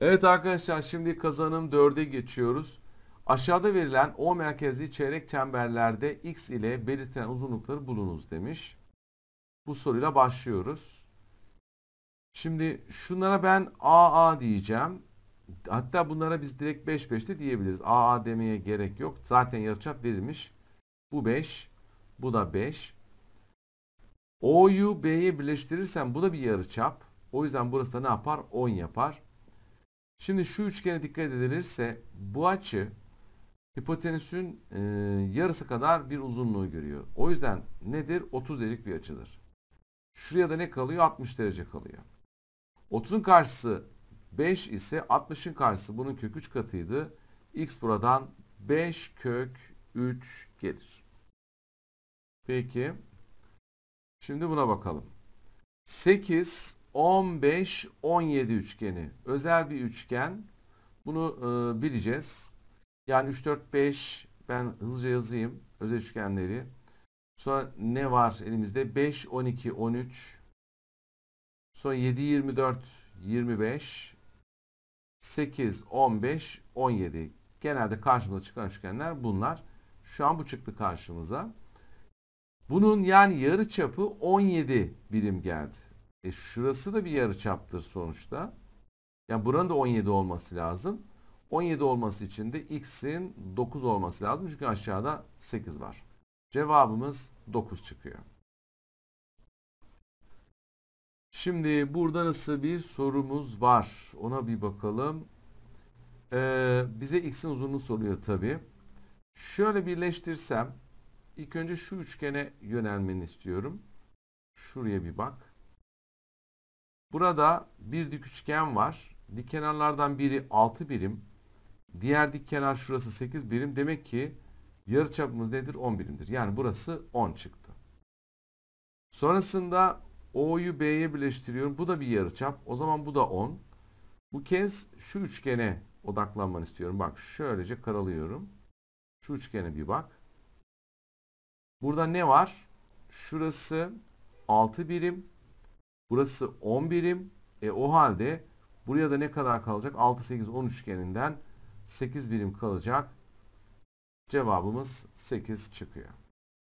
Evet arkadaşlar şimdi kazanım 4'e geçiyoruz. Aşağıda verilen O merkezli çeyrek çemberlerde X ile belirtilen uzunlukları bulunuz demiş. Bu soruyla başlıyoruz. Şimdi şunlara ben AA diyeceğim. Hatta bunlara biz direkt 5 5 de diyebiliriz. AA demeye gerek yok. Zaten yarıçap verilmiş. Bu 5, bu da 5. O'yu B'ye birleştirirsem bu da bir yarıçap. O yüzden burası da ne yapar? 10 yapar. Şimdi şu üçgene dikkat edilirse bu açı hipotenüsün e, yarısı kadar bir uzunluğu görüyor. O yüzden nedir? 30 derecelik bir açıdır. Şuraya da ne kalıyor? 60 derece kalıyor. 30'un karşısı 5 ise 60'ın karşısı bunun kök 3 katıydı. X buradan 5 kök 3 gelir. Peki. Şimdi buna bakalım. 8, 15, 17 üçgeni. Özel bir üçgen. Bunu e, bileceğiz. Yani 3, 4, 5 ben hızlıca yazayım özel üçgenleri. Sonra ne var elimizde? 5, 12, 13. Sonra 7, 24, 25. 8, 15, 17. Genelde karşımıza çıkan üçgenler bunlar. Şu an bu çıktı karşımıza. Bunun yani yarı çapı 17 birim geldi. E şurası da bir yarı çaptır sonuçta. Yani buranın da 17 olması lazım. 17 olması için de x'in 9 olması lazım. Çünkü aşağıda 8 var. Cevabımız 9 çıkıyor. Şimdi burada nasıl bir sorumuz var? Ona bir bakalım. Ee, bize x'in uzunluğunu soruyor tabi. Şöyle birleştirsem İlk önce şu üçgene yönelmeni istiyorum. Şuraya bir bak. Burada bir dik üçgen var. Dik kenarlardan biri 6 birim. Diğer dik kenar şurası 8 birim. Demek ki yarı çapımız nedir? 10 birimdir. Yani burası 10 çıktı. Sonrasında O'yu B'ye birleştiriyorum. Bu da bir yarı çap. O zaman bu da 10. Bu kez şu üçgene odaklanmanı istiyorum. Bak şöylece karalıyorum. Şu üçgene bir bak. Burada ne var? Şurası 6 birim. Burası 10 birim. E o halde buraya da ne kadar kalacak? 6, 8, 10 üçgeninden 8 birim kalacak. Cevabımız 8 çıkıyor.